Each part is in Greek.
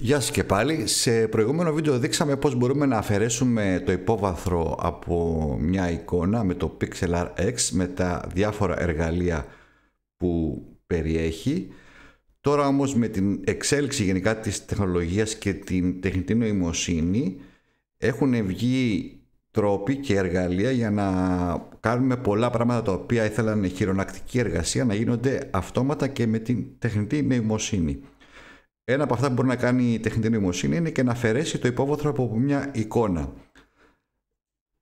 Γεια σας και πάλι. Σε προηγούμενο βίντεο δείξαμε πώς μπορούμε να αφαιρέσουμε το υπόβαθρο από μια εικόνα με το Pixel X με τα διάφορα εργαλεία που περιέχει. Τώρα όμως με την εξέλιξη γενικά της τεχνολογίας και την τεχνητή νοημοσύνη έχουν βγει τρόποι και εργαλεία για να κάνουμε πολλά πράγματα τα οποία ήθελαν χειρονακτική εργασία να γίνονται αυτόματα και με την τεχνητή νοημοσύνη. Ένα από αυτά που μπορεί να κάνει η τεχνητή νοημοσύνη είναι και να αφαιρέσει το υπόβαθρο από μια εικόνα.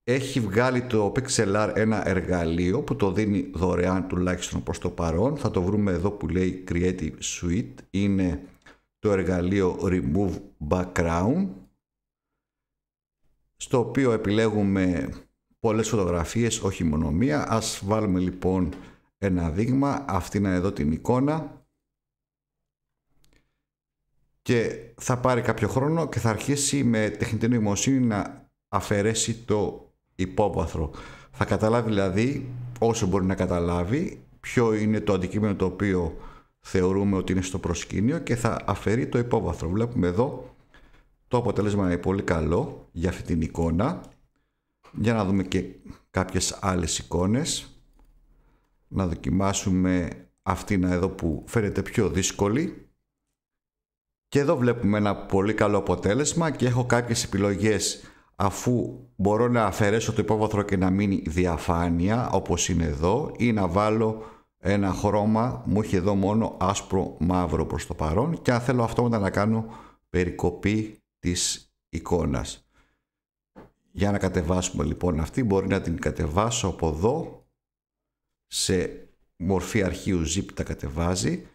Έχει βγάλει το Pixelar ένα εργαλείο που το δίνει δωρεάν τουλάχιστον προς το παρόν. Θα το βρούμε εδώ που λέει Creative Suite. Είναι το εργαλείο Remove Background στο οποίο επιλέγουμε πολλές φωτογραφίες, όχι μόνο μία. Ας βάλουμε λοιπόν ένα δείγμα, είναι εδώ την εικόνα και θα πάρει κάποιο χρόνο και θα αρχίσει με τεχνητή νοημοσύνη να αφαιρέσει το υπόβαθρο. Θα καταλάβει δηλαδή όσο μπορεί να καταλάβει ποιο είναι το αντικείμενο το οποίο θεωρούμε ότι είναι στο προσκήνιο και θα αφαιρεί το υπόβαθρο. Βλέπουμε εδώ το αποτέλεσμα είναι πολύ καλό για αυτή την εικόνα. Για να δούμε και κάποιες άλλες εικόνες. Να δοκιμάσουμε αυτήν εδώ που φαίνεται πιο δύσκολη. Και εδώ βλέπουμε ένα πολύ καλό αποτέλεσμα και έχω κάποιες επιλογές αφού μπορώ να αφαιρέσω το υπόβαθρο και να μείνει διαφάνεια όπως είναι εδώ ή να βάλω ένα χρώμα, μου έχει εδώ μόνο άσπρο μαύρο προς το παρόν και αν θέλω αυτό να κάνω περικοπή της εικόνας. Για να κατεβάσουμε λοιπόν αυτή μπορεί να την κατεβάσω από εδώ σε μορφή αρχείου zip τα κατεβάζει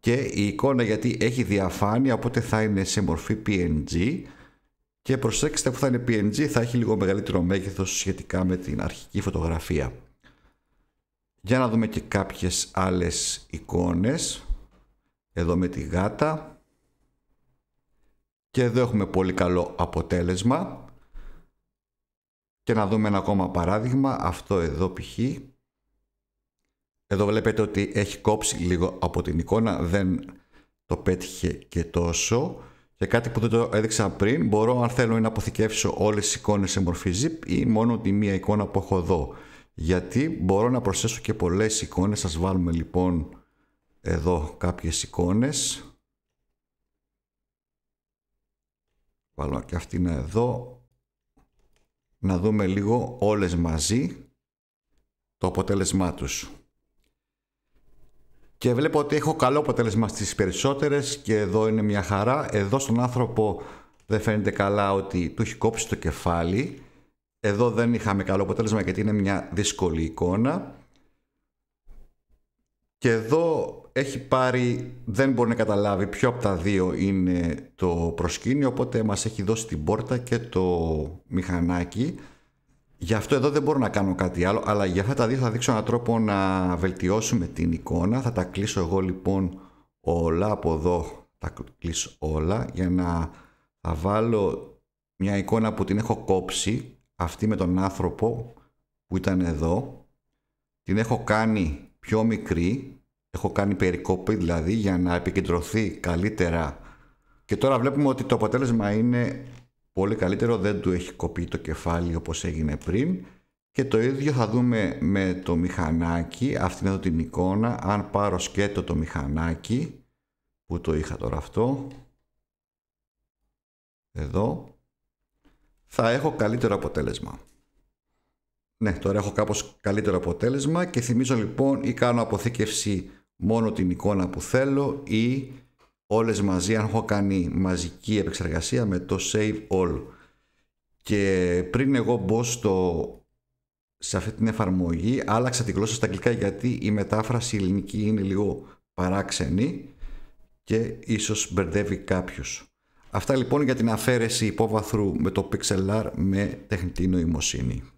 και η εικόνα γιατί έχει διαφάνεια οπότε θα είναι σε μορφή PNG και προσέξτε που θα είναι PNG θα έχει λίγο μεγαλύτερο μέγεθος σχετικά με την αρχική φωτογραφία. Για να δούμε και κάποιες άλλες εικόνες. Εδώ με τη γάτα. Και εδώ έχουμε πολύ καλό αποτέλεσμα. Και να δούμε ένα ακόμα παράδειγμα. Αυτό εδώ π.χ. Εδώ βλέπετε ότι έχει κόψει λίγο από την εικόνα, δεν το πέτυχε και τόσο. Και κάτι που δεν το έδειξα πριν, μπορώ αν θέλω να αποθηκεύσω όλες τις εικόνες σε μορφή zip ή μόνο τη μία εικόνα που έχω εδώ. Γιατί μπορώ να προσθέσω και πολλές εικόνες, σας βάλουμε λοιπόν εδώ κάποιες εικόνες. Βάλω και αυτή εδώ. Να δούμε λίγο όλες μαζί το αποτέλεσμά τους και βλέπω ότι έχω καλό αποτέλεσμα στις περισσότερες και εδώ είναι μια χαρά. Εδώ στον άνθρωπο δεν φαίνεται καλά ότι του έχει κόψει το κεφάλι. Εδώ δεν είχαμε καλό αποτέλεσμα γιατί είναι μια δύσκολη εικόνα. Και εδώ έχει πάρει, δεν μπορεί να καταλάβει ποιο από τα δύο είναι το προσκήνιο, οπότε μας έχει δώσει την πόρτα και το μηχανάκι. Γι' αυτό εδώ δεν μπορώ να κάνω κάτι άλλο, αλλά για αυτά τα δύο θα δείξω έναν τρόπο να βελτιώσουμε την εικόνα. Θα τα κλείσω εγώ λοιπόν όλα από εδώ, τα κλείσω όλα για να θα βάλω μια εικόνα που την έχω κόψει, αυτή με τον άνθρωπο που ήταν εδώ. Την έχω κάνει πιο μικρή, έχω κάνει περικόπη δηλαδή για να επικεντρωθεί καλύτερα. Και τώρα βλέπουμε ότι το αποτέλεσμα είναι πολύ καλύτερο, δεν του έχει κοπεί το κεφάλι όπως έγινε πριν και το ίδιο θα δούμε με το μηχανάκι, αυτήν εδώ την εικόνα, αν πάρω σκέτο το μηχανάκι, που το είχα τώρα αυτό, εδώ, θα έχω καλύτερο αποτέλεσμα. Ναι, τώρα έχω κάπως καλύτερο αποτέλεσμα και θυμίζω λοιπόν ή κάνω αποθήκευση μόνο την εικόνα που θέλω ή όλες μαζί αν έχω κάνει μαζική επεξεργασία με το save all και πριν εγώ μπω στο, σε αυτή την εφαρμογή άλλαξα τη γλώσσα στα αγγλικά γιατί η μετάφραση ελληνική είναι λίγο παράξενη και ίσως μπερδεύει κάποιους. Αυτά λοιπόν για την αφαίρεση υπόβαθρου με το R με τεχνητή νοημοσύνη.